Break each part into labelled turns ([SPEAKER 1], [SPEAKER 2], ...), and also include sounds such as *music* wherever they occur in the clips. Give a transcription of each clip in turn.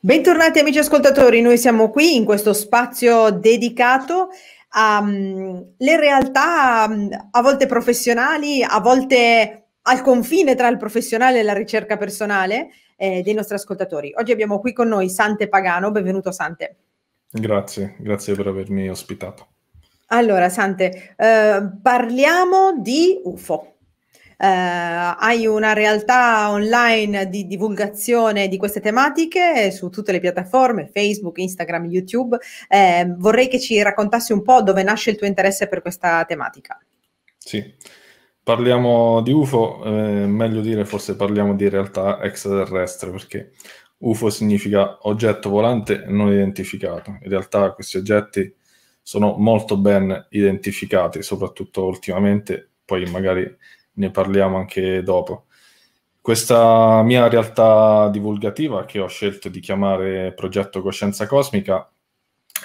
[SPEAKER 1] Bentornati amici ascoltatori, noi siamo qui in questo spazio dedicato alle mm, um, realtà um, a volte professionali, a volte al confine tra il professionale e la ricerca personale eh, dei nostri ascoltatori. Oggi abbiamo qui con noi Sante Pagano, benvenuto Sante.
[SPEAKER 2] Grazie, grazie per avermi ospitato.
[SPEAKER 1] Allora Sante, eh, parliamo di UFO. Eh, hai una realtà online di divulgazione di queste tematiche su tutte le piattaforme, Facebook, Instagram, YouTube. Eh, vorrei che ci raccontassi un po' dove nasce il tuo interesse per questa tematica.
[SPEAKER 2] Sì. Parliamo di UFO, eh, meglio dire forse parliamo di realtà extraterrestre, perché UFO significa oggetto volante non identificato. In realtà questi oggetti sono molto ben identificati, soprattutto ultimamente, poi magari ne parliamo anche dopo. Questa mia realtà divulgativa che ho scelto di chiamare Progetto Coscienza Cosmica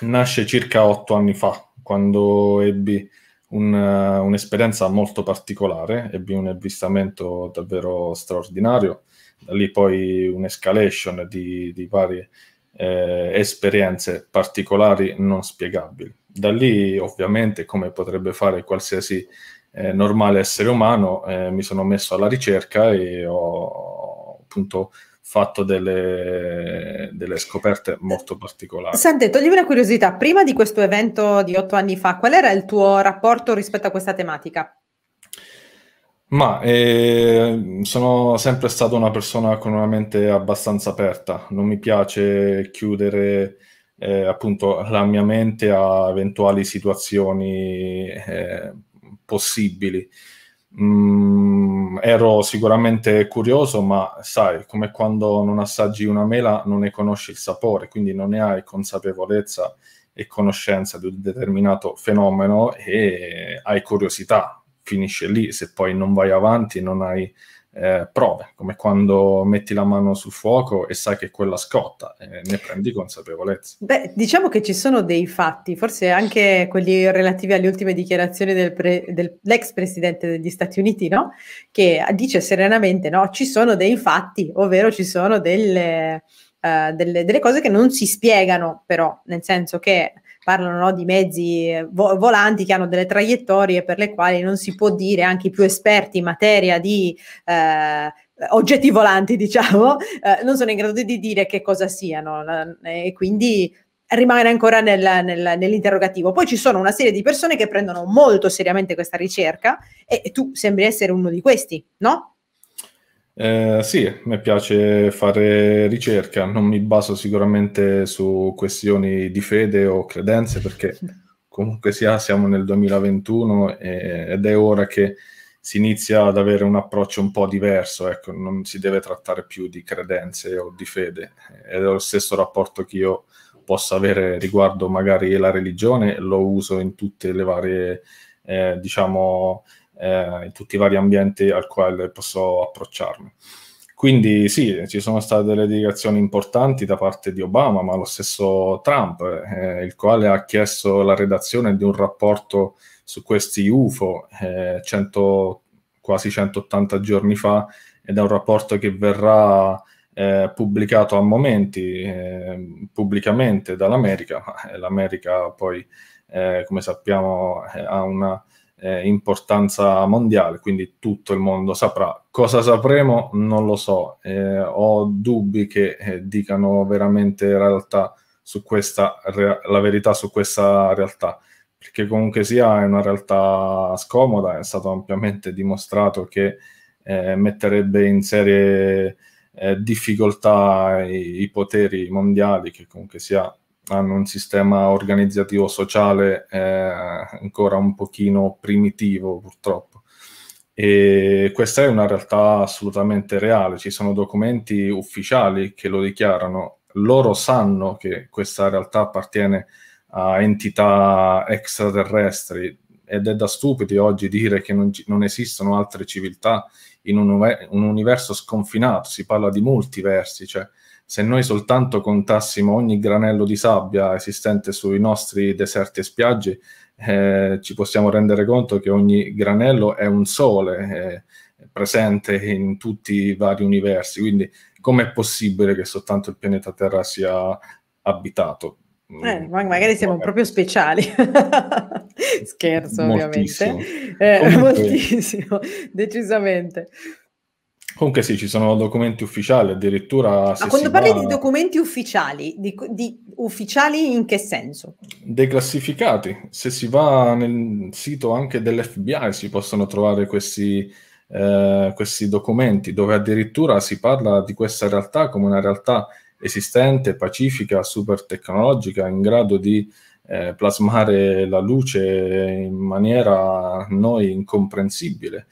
[SPEAKER 2] nasce circa otto anni fa, quando ebbi un, eh, un'esperienza molto particolare, ebbi un avvistamento davvero straordinario, da lì poi un'escalation di, di varie eh, esperienze particolari non spiegabili. Da lì ovviamente, come potrebbe fare qualsiasi eh, normale essere umano, eh, mi sono messo alla ricerca e ho appunto fatto delle, delle scoperte molto particolari. Senti,
[SPEAKER 1] toglimi una curiosità, prima di questo evento di otto anni fa, qual era il tuo rapporto rispetto a questa tematica?
[SPEAKER 2] Ma eh, sono sempre stato una persona con una mente abbastanza aperta, non mi piace chiudere eh, appunto la mia mente a eventuali situazioni eh, possibili. Mm, ero sicuramente curioso, ma sai, come quando non assaggi una mela non ne conosci il sapore, quindi non ne hai consapevolezza e conoscenza di un determinato fenomeno e hai curiosità, finisce lì, se poi non vai avanti, non hai eh, prove, come quando metti la mano sul fuoco e sai che quella scotta e eh, ne prendi consapevolezza.
[SPEAKER 1] Beh, diciamo che ci sono dei fatti, forse anche quelli relativi alle ultime dichiarazioni dell'ex pre del, presidente degli Stati Uniti, no? che dice serenamente no, ci sono dei fatti, ovvero ci sono delle, uh, delle, delle cose che non si spiegano però, nel senso che parlano no, di mezzi eh, vo- volanti che hanno delle traiettorie per le quali non si può dire, anche i più esperti in materia di eh, oggetti volanti, *laughs* diciamo, eh, non sono in grado di dire che cosa siano e quindi rimane ancora nel, nel, nell'interrogativo. Poi ci sono una serie di persone che prendono molto seriamente questa ricerca e, e tu sembri essere uno di questi, no?
[SPEAKER 2] Eh, sì, mi piace fare ricerca, non mi baso sicuramente su questioni di fede o credenze perché *laughs* comunque sia siamo nel 2021 e, ed è ora che si inizia ad avere un approccio un po' diverso, ecco, non si deve trattare più di credenze o di fede, è lo stesso rapporto che io posso avere riguardo magari la religione, lo uso in tutte le varie, eh, diciamo, eh, in tutti i vari ambienti al quale posso approcciarmi. Quindi sì, ci sono state delle dichiarazioni importanti da parte di Obama, ma lo stesso Trump, eh, il quale ha chiesto la redazione di un rapporto su questi UFO eh, 100, quasi 180 giorni fa, ed è un rapporto che verrà eh, pubblicato a momenti eh, pubblicamente dall'America, ma eh, l'America poi, eh, come sappiamo, ha una eh, importanza mondiale, quindi tutto il mondo saprà. Cosa sapremo? Non lo so, eh, ho dubbi che eh, dicano veramente realtà su questa, re- la verità su questa realtà, perché comunque sia è una realtà scomoda, è stato ampiamente dimostrato che eh, metterebbe in serie eh, difficoltà i, i poteri mondiali, che comunque sia hanno un sistema organizzativo sociale eh, ancora un pochino primitivo purtroppo. E questa è una realtà assolutamente reale, ci sono documenti ufficiali che lo dichiarano, loro sanno che questa realtà appartiene a entità extraterrestri, ed è da stupidi oggi dire che non, non esistono altre civiltà in un, un, universo sconfinato, si parla di multiversi, cioè se noi soltanto contassimo ogni granello di sabbia esistente sui nostri deserti e spiagge, eh, ci possiamo rendere conto che ogni granello è un sole eh, presente in tutti i vari universi, quindi com'è possibile che soltanto il pianeta Terra sia abitato?
[SPEAKER 1] Eh, mm. magari siamo Vabbè. proprio speciali. *laughs* Scherzo, ovviamente. Eh, *laughs* Moltissimo, decisamente.
[SPEAKER 2] Comunque sì, ci sono documenti ufficiali, addirittura... Ma quando parli va... di documenti
[SPEAKER 1] ufficiali, di, di, ufficiali in che senso?
[SPEAKER 2] Declassificati. Se si va nel sito anche dell'FBI si possono trovare questi, eh, questi documenti, dove addirittura si parla di questa realtà come una realtà esistente, pacifica, super tecnologica, in grado di eh, plasmare la luce in maniera a noi incomprensibile.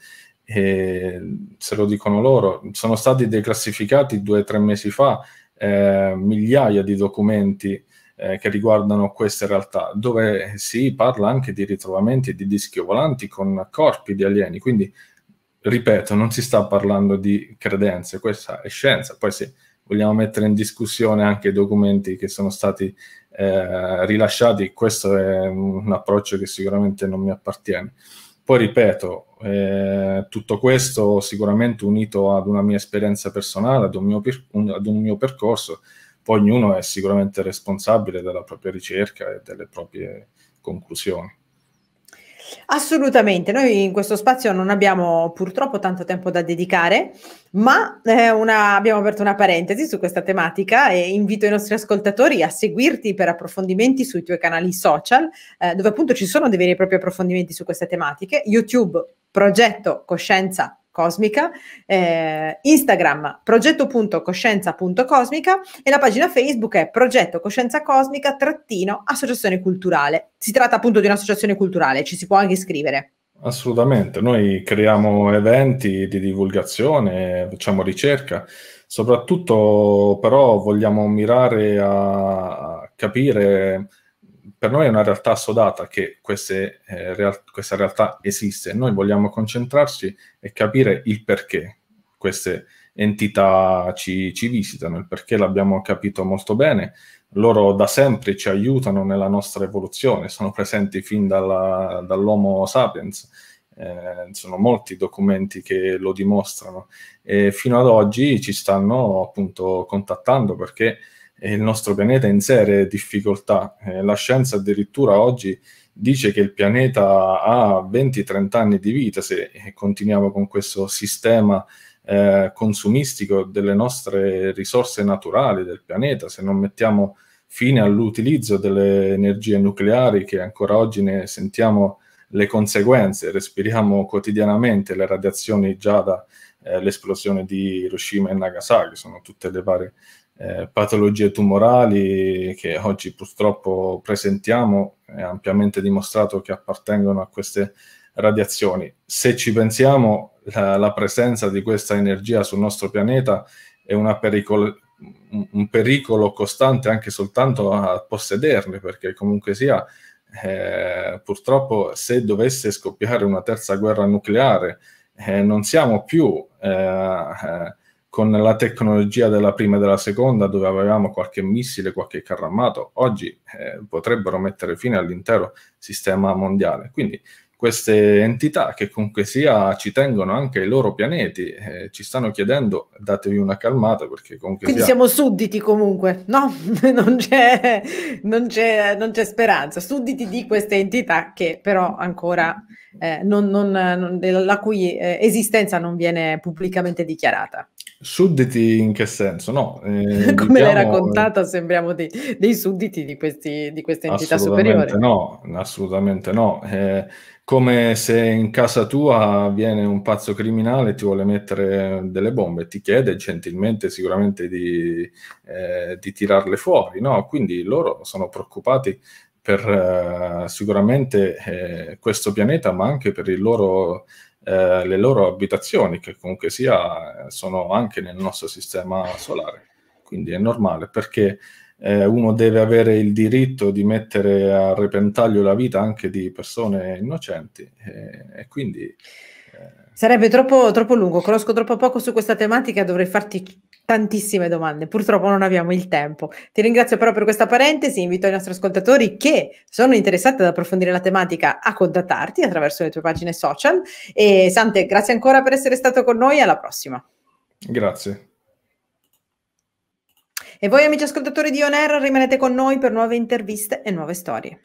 [SPEAKER 2] E se lo dicono loro, sono stati declassificati due o tre mesi fa eh, migliaia di documenti eh, che riguardano queste realtà, dove si parla anche di ritrovamenti di dischi volanti con corpi di alieni. Quindi, ripeto, non si sta parlando di credenze, questa è scienza. Poi se vogliamo mettere in discussione anche documenti che sono stati eh, rilasciati, questo è un approccio che sicuramente non mi appartiene. Poi ripeto, eh, tutto questo sicuramente unito ad una mia esperienza personale, ad un mio, per, un, ad un mio percorso, poi ognuno è sicuramente responsabile della propria ricerca e delle proprie conclusioni.
[SPEAKER 1] Assolutamente, noi in questo spazio non abbiamo purtroppo tanto tempo da dedicare, ma eh, una, abbiamo aperto una parentesi su questa tematica e invito i nostri ascoltatori a seguirti per approfondimenti sui tuoi canali social, eh, dove appunto ci sono dei veri e propri approfondimenti su queste tematiche, YouTube, progetto, coscienza cosmica, eh, Instagram progetto.coscienza.cosmica e la pagina Facebook è progetto coscienza cosmica trattino associazione culturale. Si tratta appunto di un'associazione culturale, ci si può anche iscrivere.
[SPEAKER 2] Assolutamente, noi creiamo eventi di divulgazione, facciamo ricerca, soprattutto però vogliamo mirare a capire per noi è una realtà assodata che queste, eh, real- questa realtà esiste. Noi vogliamo concentrarci e capire il perché queste entità ci, ci visitano, il perché l'abbiamo capito molto bene. Loro da sempre ci aiutano nella nostra evoluzione, sono presenti fin dalla, dall'Homo sapiens. Eh, sono molti documenti che lo dimostrano e fino ad oggi ci stanno appunto contattando perché e il nostro pianeta è in serie difficoltà. Eh, la scienza addirittura oggi dice che il pianeta ha 20-30 anni di vita se eh, continuiamo con questo sistema eh, consumistico delle nostre risorse naturali del pianeta, se non mettiamo fine all'utilizzo delle energie nucleari che ancora oggi ne sentiamo le conseguenze, respiriamo quotidianamente le radiazioni già dall'esplosione eh, di Hiroshima e Nagasaki, sono tutte le varie eh, patologie tumorali che oggi purtroppo presentiamo, è ampiamente dimostrato che appartengono a queste radiazioni. Se ci pensiamo, la, la presenza di questa energia sul nostro pianeta è pericolo, un pericolo costante anche soltanto a possederle, perché comunque sia, eh, purtroppo se dovesse scoppiare una terza guerra nucleare, eh, non siamo più eh, eh con la tecnologia della prima e della seconda, dove avevamo qualche missile, qualche carro armato, oggi eh, potrebbero mettere fine all'intero sistema mondiale. Quindi queste entità che comunque sia ci tengono anche ai loro pianeti, eh, ci stanno chiedendo datevi una calmata perché comunque... Quindi sia... siamo
[SPEAKER 1] sudditi comunque, no? *laughs* non, c'è, non, c'è, non, c'è, speranza, sudditi di queste entità che però ancora eh, non, la cui eh, esistenza non viene pubblicamente dichiarata.
[SPEAKER 2] Sudditi in che senso? No, eh, *laughs* Come diciamo, l'hai raccontata,
[SPEAKER 1] eh, sembriamo dei, dei sudditi di, questi, di, queste entità superiori.
[SPEAKER 2] No, assolutamente no. Eh, come se in casa tua viene un pazzo criminale, ti vuole mettere delle bombe, ti chiede gentilmente sicuramente di, eh, di tirarle fuori. No? Quindi loro sono preoccupati per eh, sicuramente eh, questo pianeta, ma anche per il loro eh, le loro abitazioni, che comunque sia eh, sono anche nel nostro sistema solare. Quindi è normale perché eh, uno deve avere il diritto di mettere a repentaglio la vita anche di persone innocenti eh, e quindi... Eh,
[SPEAKER 1] Sarebbe troppo, troppo lungo, conosco troppo poco su questa tematica, dovrei farti tantissime domande, purtroppo non abbiamo il tempo. Ti ringrazio però per questa parentesi, invito i nostri ascoltatori che sono interessati ad approfondire la tematica a contattarti attraverso le tue pagine social e Sante, grazie ancora per essere stato con noi, alla prossima.
[SPEAKER 2] Grazie.
[SPEAKER 1] E voi amici ascoltatori di On Air rimanete con noi per nuove interviste e nuove storie.